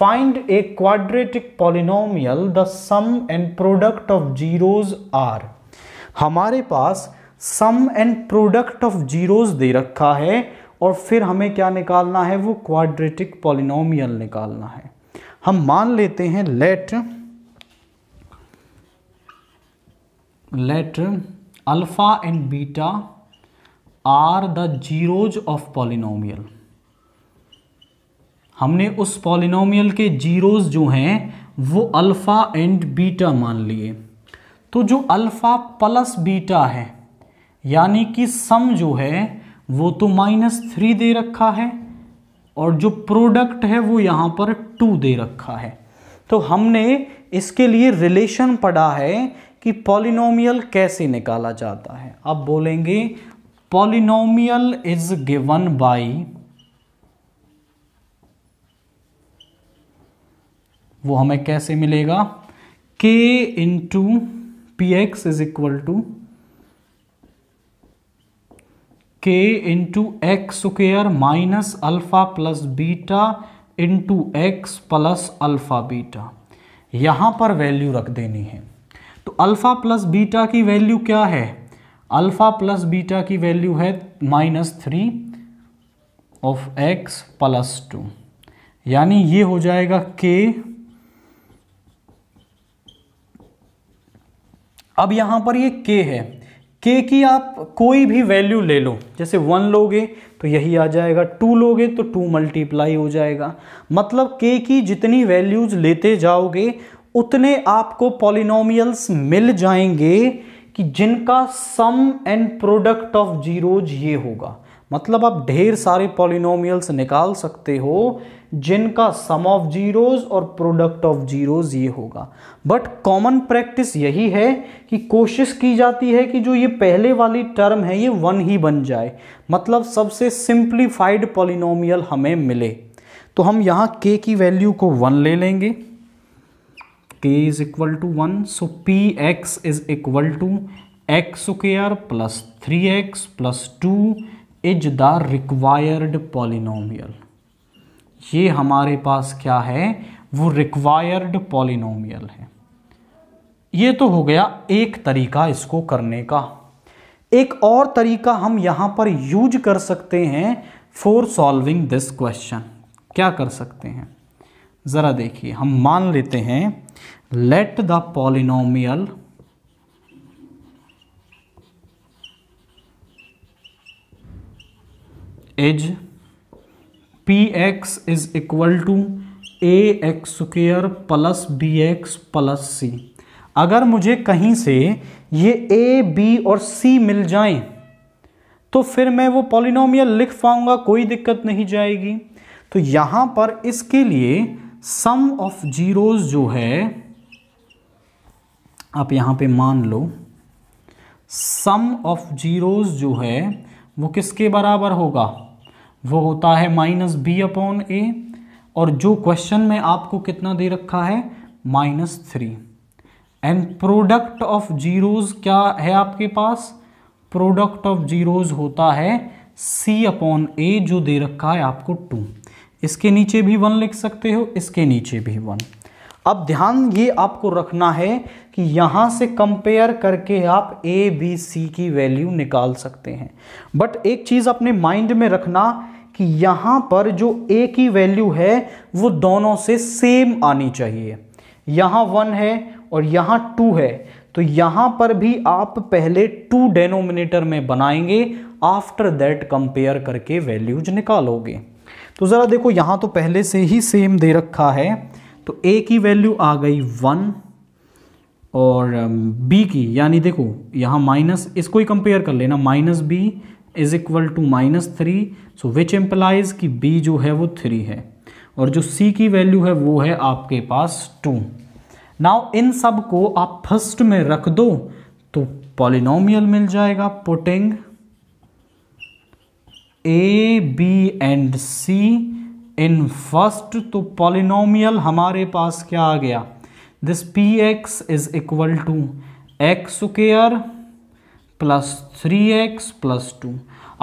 find a quadratic polynomial the sum and product of zeros are हमारे पास sum and product of zeros दे रखा है और फिर हमें क्या निकालना है वो क्वाड्रेटिक पॉलिनोमियल निकालना है हम मान लेते हैं let let alpha and beta are the zeros of polynomial हमने उस पॉलिनोमियल के जीरोस जो हैं वो अल्फ़ा एंड बीटा मान लिए तो जो अल्फ़ा प्लस बीटा है यानी कि सम जो है वो तो माइनस थ्री दे रखा है और जो प्रोडक्ट है वो यहाँ पर टू दे रखा है तो हमने इसके लिए रिलेशन पढ़ा है कि पॉलिनोमियल कैसे निकाला जाता है अब बोलेंगे पॉलिनोमियल इज गिवन बाई वो हमें कैसे मिलेगा k into P x is equal to K into X square minus alpha plus beta into X plus alpha beta यहां पर वैल्यू रख देनी है तो अल्फा प्लस बीटा की वैल्यू क्या है अल्फा प्लस बीटा की वैल्यू है minus three of X plus two यानी ये हो जाएगा के अब यहाँ पर ये के है के की आप कोई भी वैल्यू ले लो जैसे वन लोगे तो यही आ जाएगा टू लोगे तो टू मल्टीप्लाई हो जाएगा मतलब के की जितनी वैल्यूज लेते जाओगे उतने आपको पॉलिनोमियल्स मिल जाएंगे कि जिनका sum and product of zeros ये होगा मतलब आप ढेर सारे पॉलिनोमियल्स निकाल सकते हो जिनका सम ऑफ जीरोज और प्रोडक्ट ऑफ जीरोज ये होगा बट कॉमन प्रैक्टिस यही है कि कोशिश की जाती है कि जो ये पहले वाली टर्म है ये वन ही बन जाए मतलब सबसे सिंप्लीफाइड पॉलिनोमियल हमें मिले तो हम यहाँ k की वैल्यू को वन ले लेंगे k is equal to one so P x is equal to X square plus three x plus two is the required polynomial ये हमारे पास क्या है वो रिक्वायर्ड पॉलिनोमियल है ये तो हो गया एक तरीका इसको करने का एक और तरीका हम यहां पर यूज कर सकते हैं फॉर सॉल्विंग दिस क्वेश्चन क्या कर सकते हैं ज़रा देखिए हम मान लेते हैं let the polynomial is P x is equal to A X square plus B X plus C अगर मुझे कहीं से ये ए बी और सी मिल जाएं तो फिर मैं वो पॉलिनोमियल लिख पाऊंगा कोई दिक्कत नहीं जाएगी तो यहां पर इसके लिए सम ऑफ जीरोज़ जो है आप यहां पे मान लो सम ऑफ जीरोज़ जो है वो किसके बराबर होगा वो होता है माइनस बी अपॉन ए और जो क्वेश्चन में आपको कितना दे रखा है minus three and product of zeros क्या है आपके पास प्रोडक्ट ऑफ जीरोज होता है सी अपॉन ए जो दे रखा है आपको टू इसके नीचे भी वन लिख सकते हो इसके नीचे भी वन अब ध्यान ये आपको रखना है कि यहाँ से कंपेयर करके आप ए बी सी की वैल्यू निकाल सकते हैं बट एक चीज़ अपने माइंड में रखना कि यहाँ पर जो ए की वैल्यू है वो दोनों से सेम आनी चाहिए यहाँ वन है और यहाँ टू है तो यहाँ पर भी आप पहले टू डेनोमिनेटर में बनाएंगे आफ्टर दैट कंपेयर करके वैल्यूज निकालोगे तो ज़रा देखो यहाँ तो पहले से ही सेम दे रखा है तो ए की वैल्यू आ गई वन और बी um, की यानी देखो यहाँ माइनस इसको ही कंपेयर कर लेना minus B is equal to minus three so which implies कि बी जो है वो थ्री है और जो सी की वैल्यू है वो है आपके पास टू नाउ इन सब को आप फर्स्ट में रख दो तो पॉलिनोमियल मिल जाएगा putting a b and c in first तो पॉलिनोमियल हमारे पास क्या आ गया this p x is equal to x square plus three x plus two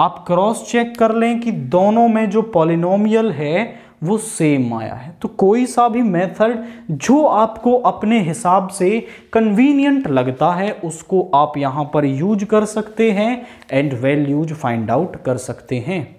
आप क्रॉस चेक कर लें कि दोनों में जो पॉलिनोमियल है वो सेम आया है तो कोई सा भी मेथड जो आपको अपने हिसाब से कन्वीनियंट लगता है उसको आप यहाँ पर यूज कर सकते हैं and well use find out कर सकते हैं